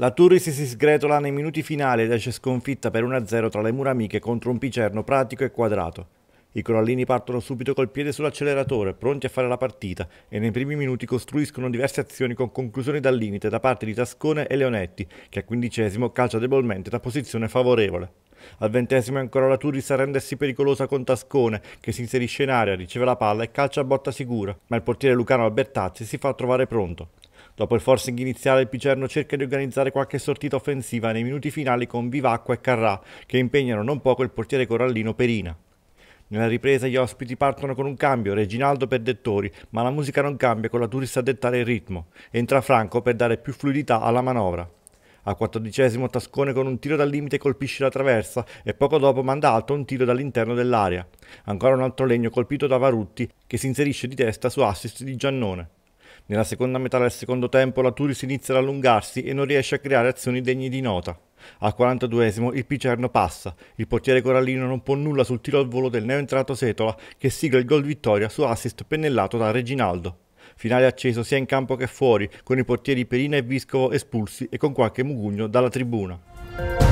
La Turris si sgretola nei minuti finali ed esce sconfitta per 1-0 tra le mura amiche contro un Picerno pratico e quadrato. I Corallini partono subito col piede sull'acceleratore, pronti a fare la partita, e nei primi minuti costruiscono diverse azioni con conclusioni dal limite da parte di Tascone e Leonetti, che al quindicesimo calcia debolmente da posizione favorevole. Al ventesimo è ancora la Turris a rendersi pericolosa con Tascone, che si inserisce in area, riceve la palla e calcia a botta sicura, ma il portiere Lucano Albertazzi si fa trovare pronto. Dopo il forcing iniziale il Picerno cerca di organizzare qualche sortita offensiva nei minuti finali con Vivacqua e Carrà, che impegnano non poco il portiere corallino Perina. Nella ripresa gli ospiti partono con un cambio, Reginaldo per Dettori, ma la musica non cambia con la turista a dettare il ritmo. Entra Franco per dare più fluidità alla manovra. Al quattordicesimo Tascone con un tiro dal limite colpisce la traversa e poco dopo manda alto un tiro dall'interno dell'area. Ancora un altro legno colpito da Varutti che si inserisce di testa su assist di Giannone. Nella seconda metà del secondo tempo la Turis inizia ad allungarsi e non riesce a creare azioni degne di nota. Al 42esimo il Picerno passa, il portiere Corallino non può nulla sul tiro al volo del neoentrato Setola che sigla il gol vittoria su assist pennellato da Reginaldo. Finale acceso sia in campo che fuori, con i portieri Perina e Viscovo espulsi e con qualche mugugno dalla tribuna.